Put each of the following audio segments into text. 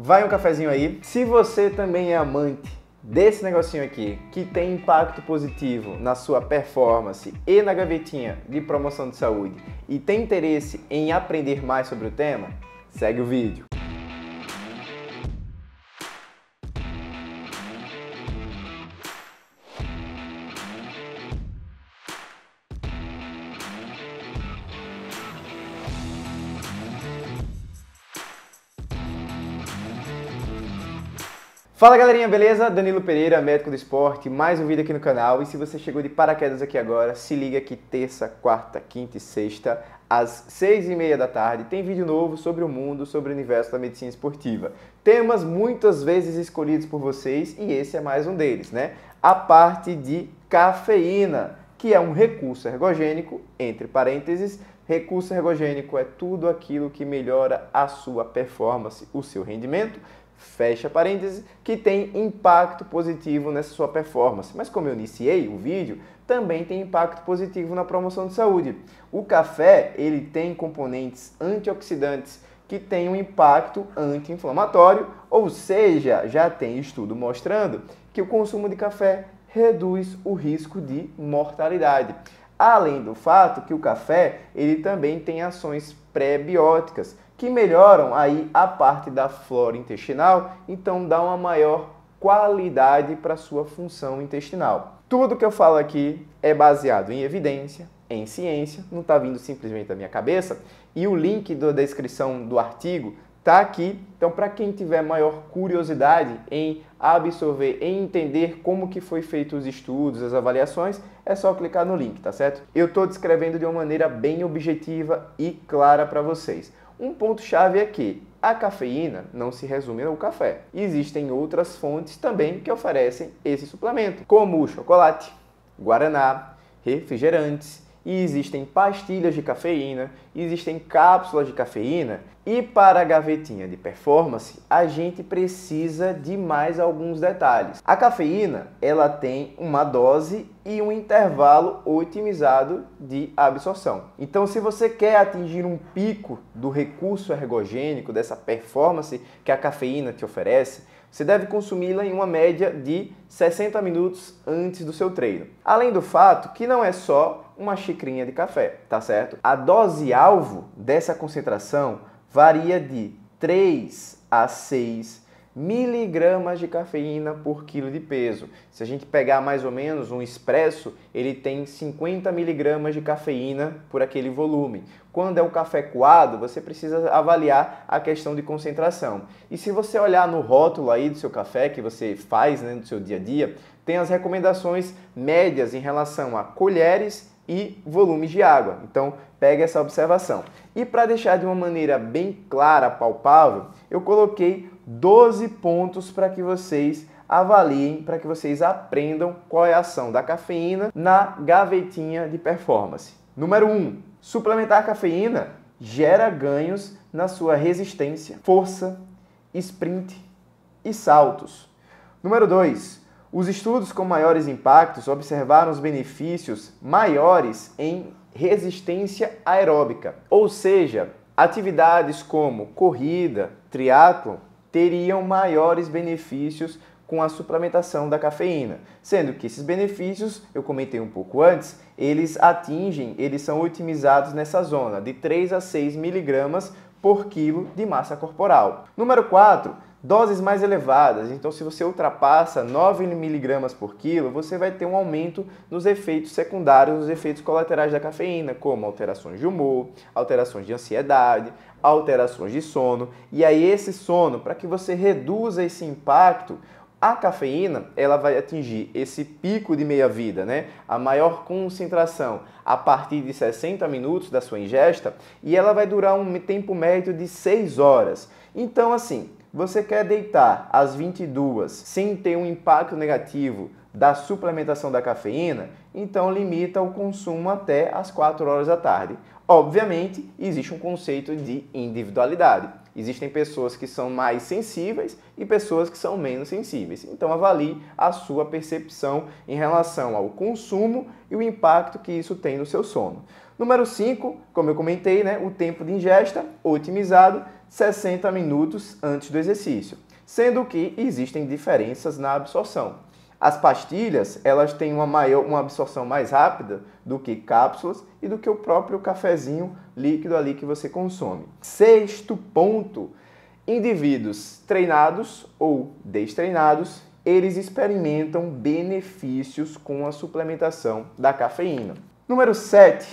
Vai um cafezinho aí. Se você também é amante desse negocinho aqui, que tem impacto positivo na sua performance e na gavetinha de promoção de saúde, e tem interesse em aprender mais sobre o tema, segue o vídeo. Fala galerinha, beleza? Danilo Pereira, médico do esporte, mais um vídeo aqui no canal. E se você chegou de paraquedas aqui agora, se liga que terça, quarta, quinta e sexta, às seis e meia da tarde, tem vídeo novo sobre o mundo, sobre o universo da medicina esportiva. Temas muitas vezes escolhidos por vocês e esse é mais um deles, né? A parte de cafeína, que é um recurso ergogênico, entre parênteses, Recurso ergogênico é tudo aquilo que melhora a sua performance, o seu rendimento fecha parênteses, que tem impacto positivo nessa sua performance. Mas como eu iniciei o vídeo, também tem impacto positivo na promoção de saúde. O café, ele tem componentes antioxidantes que tem um impacto anti-inflamatório, ou seja, já tem estudo mostrando que o consumo de café reduz o risco de mortalidade. Além do fato que o café ele também tem ações pré-bióticas que melhoram aí a parte da flora intestinal, então dá uma maior qualidade para sua função intestinal. Tudo que eu falo aqui é baseado em evidência, em ciência, não está vindo simplesmente da minha cabeça. E o link da descrição do artigo está aqui. Então, para quem tiver maior curiosidade em absorver, em entender como que foi feito os estudos, as avaliações, é só clicar no link, tá certo? Eu estou descrevendo de uma maneira bem objetiva e clara para vocês. Um ponto chave é que a cafeína não se resume ao café. Existem outras fontes também que oferecem esse suplemento, como o chocolate, guaraná, refrigerantes, e existem pastilhas de cafeína, existem cápsulas de cafeína e para a gavetinha de performance a gente precisa de mais alguns detalhes. A cafeína ela tem uma dose e um intervalo otimizado de absorção. Então se você quer atingir um pico do recurso ergogênico dessa performance que a cafeína te oferece, você deve consumi-la em uma média de 60 minutos antes do seu treino. Além do fato que não é só uma xicrinha de café, tá certo? A dose alvo dessa concentração varia de 3 a 6 miligramas de cafeína por quilo de peso. Se a gente pegar mais ou menos um expresso, ele tem 50 miligramas de cafeína por aquele volume. Quando é o café coado, você precisa avaliar a questão de concentração. E se você olhar no rótulo aí do seu café que você faz né, no seu dia a dia, tem as recomendações médias em relação a colheres e volumes de água. Então, pegue essa observação. E para deixar de uma maneira bem clara, palpável, eu coloquei 12 pontos para que vocês avaliem, para que vocês aprendam qual é a ação da cafeína na gavetinha de performance. Número 1. Um, suplementar cafeína gera ganhos na sua resistência, força, sprint e saltos. Número 2. Os estudos com maiores impactos observaram os benefícios maiores em resistência aeróbica, ou seja, atividades como corrida, triatlo teriam maiores benefícios com a suplementação da cafeína, sendo que esses benefícios, eu comentei um pouco antes, eles atingem, eles são otimizados nessa zona de 3 a 6 miligramas por quilo de massa corporal. Número 4, doses mais elevadas. Então, se você ultrapassa 9 miligramas por quilo, você vai ter um aumento nos efeitos secundários, nos efeitos colaterais da cafeína, como alterações de humor, alterações de ansiedade, alterações de sono. E aí, esse sono, para que você reduza esse impacto, a cafeína, ela vai atingir esse pico de meia-vida, né? A maior concentração a partir de 60 minutos da sua ingesta e ela vai durar um tempo médio de 6 horas. Então, assim, você quer deitar às 22 sem ter um impacto negativo da suplementação da cafeína? Então limita o consumo até as 4 horas da tarde. Obviamente, existe um conceito de individualidade. Existem pessoas que são mais sensíveis e pessoas que são menos sensíveis. Então avalie a sua percepção em relação ao consumo e o impacto que isso tem no seu sono. Número 5, como eu comentei, né, o tempo de ingesta otimizado 60 minutos antes do exercício, sendo que existem diferenças na absorção. As pastilhas, elas têm uma maior uma absorção mais rápida do que cápsulas e do que o próprio cafezinho líquido ali que você consome. Sexto ponto, indivíduos treinados ou destreinados, eles experimentam benefícios com a suplementação da cafeína. Número 7,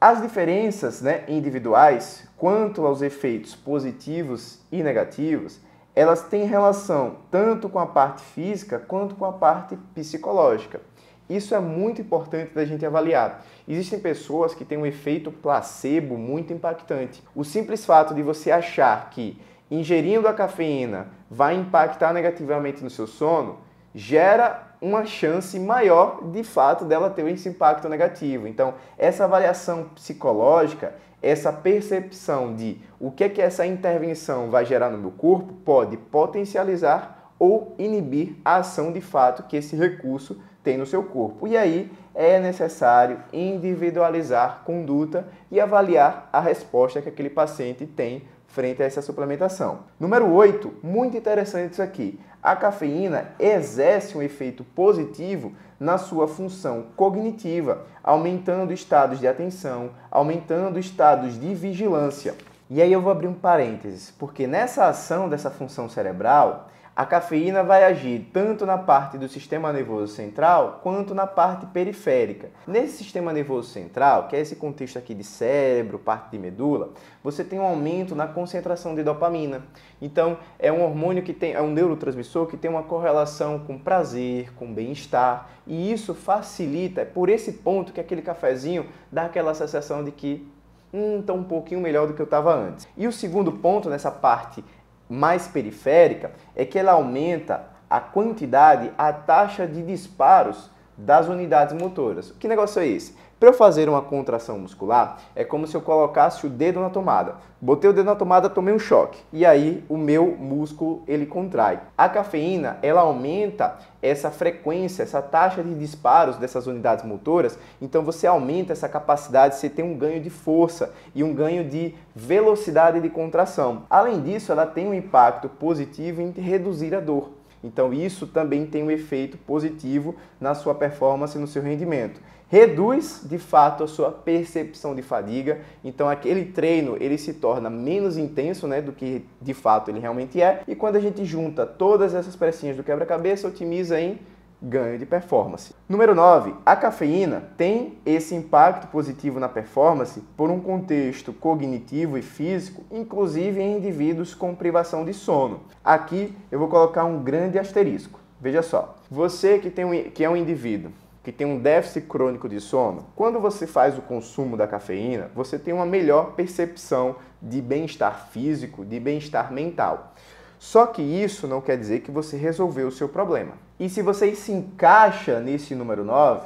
as diferenças né, individuais quanto aos efeitos positivos e negativos, elas têm relação tanto com a parte física quanto com a parte psicológica. Isso é muito importante da gente avaliar. Existem pessoas que têm um efeito placebo muito impactante. O simples fato de você achar que ingerindo a cafeína vai impactar negativamente no seu sono gera uma chance maior de fato dela ter esse impacto negativo. Então, essa avaliação psicológica, essa percepção de o que é que essa intervenção vai gerar no meu corpo, pode potencializar ou inibir a ação de fato que esse recurso tem no seu corpo. E aí é necessário individualizar conduta e avaliar a resposta que aquele paciente tem frente a essa suplementação. Número 8, muito interessante isso aqui. A cafeína exerce um efeito positivo na sua função cognitiva, aumentando estados de atenção, aumentando estados de vigilância. E aí eu vou abrir um parênteses, porque nessa ação dessa função cerebral, a cafeína vai agir tanto na parte do sistema nervoso central quanto na parte periférica. Nesse sistema nervoso central, que é esse contexto aqui de cérebro, parte de medula, você tem um aumento na concentração de dopamina. Então, é um hormônio que tem, é um neurotransmissor que tem uma correlação com prazer, com bem-estar, e isso facilita, é por esse ponto que aquele cafezinho dá aquela sensação de que hum, tá um pouquinho melhor do que eu estava antes. E o segundo ponto nessa parte mais periférica é que ela aumenta a quantidade, a taxa de disparos das unidades motoras. Que negócio é esse? Para eu fazer uma contração muscular, é como se eu colocasse o dedo na tomada. Botei o dedo na tomada, tomei um choque e aí o meu músculo ele contrai. A cafeína, ela aumenta essa frequência, essa taxa de disparos dessas unidades motoras, então você aumenta essa capacidade, você tem um ganho de força e um ganho de velocidade de contração. Além disso, ela tem um impacto positivo em reduzir a dor. Então, isso também tem um efeito positivo na sua performance e no seu rendimento. Reduz, de fato, a sua percepção de fadiga. Então, aquele treino ele se torna menos intenso né, do que de fato ele realmente é. E quando a gente junta todas essas pecinhas do quebra-cabeça, otimiza em ganho de performance. Número 9, a cafeína tem esse impacto positivo na performance por um contexto cognitivo e físico, inclusive em indivíduos com privação de sono. Aqui eu vou colocar um grande asterisco. Veja só, você que, tem um, que é um indivíduo que tem um déficit crônico de sono, quando você faz o consumo da cafeína, você tem uma melhor percepção de bem-estar físico, de bem-estar mental. Só que isso não quer dizer que você resolveu o seu problema. E se você se encaixa nesse número 9,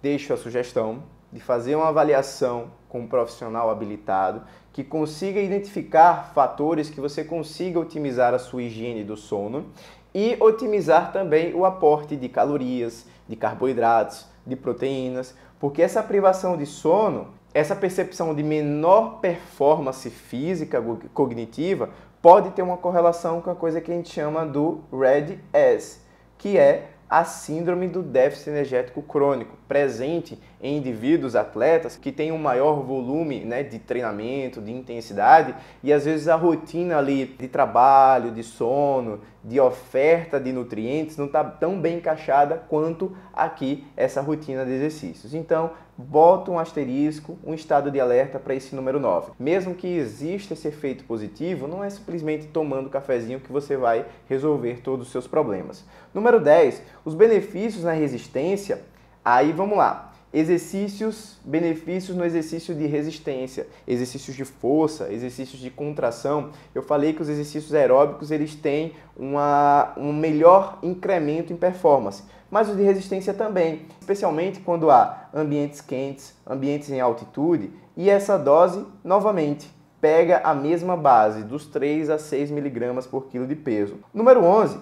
deixo a sugestão de fazer uma avaliação com um profissional habilitado que consiga identificar fatores que você consiga otimizar a sua higiene do sono e otimizar também o aporte de calorias, de carboidratos, de proteínas, porque essa privação de sono, essa percepção de menor performance física cognitiva pode ter uma correlação com a coisa que a gente chama do RED S, que é a síndrome do déficit energético crônico, presente em indivíduos, atletas, que têm um maior volume né, de treinamento, de intensidade, e às vezes a rotina ali de trabalho, de sono, de oferta de nutrientes não está tão bem encaixada quanto aqui essa rotina de exercícios. Então, bota um asterisco, um estado de alerta para esse número 9. Mesmo que exista esse efeito positivo, não é simplesmente tomando cafezinho que você vai resolver todos os seus problemas. Número 10, os benefícios na resistência. Aí vamos lá exercícios, benefícios no exercício de resistência, exercícios de força, exercícios de contração. Eu falei que os exercícios aeróbicos eles têm uma, um melhor incremento em performance, mas os de resistência também, especialmente quando há ambientes quentes, ambientes em altitude e essa dose novamente pega a mesma base dos 3 a 6 miligramas por quilo de peso. Número 11,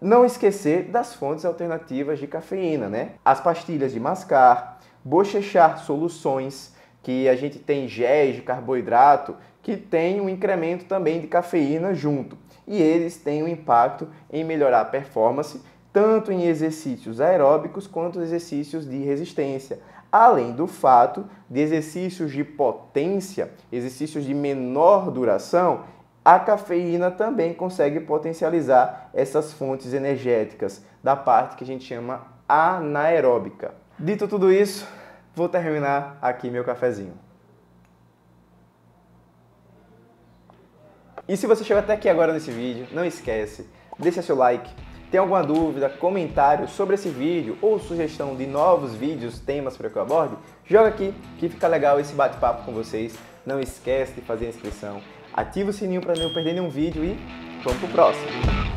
não esquecer das fontes alternativas de cafeína, né? As pastilhas de mascar, bochechar soluções que a gente tem gés de carboidrato que tem um incremento também de cafeína junto. E eles têm um impacto em melhorar a performance tanto em exercícios aeróbicos quanto exercícios de resistência. Além do fato de exercícios de potência, exercícios de menor duração, a cafeína também consegue potencializar essas fontes energéticas da parte que a gente chama anaeróbica. Dito tudo isso, vou terminar aqui meu cafezinho. E se você chegou até aqui agora nesse vídeo, não esquece, deixa seu like. Tem alguma dúvida, comentário sobre esse vídeo ou sugestão de novos vídeos, temas para que eu aborde? Joga aqui que fica legal esse bate-papo com vocês. Não esquece de fazer a inscrição, ativa o sininho para não perder nenhum vídeo e vamos pro próximo.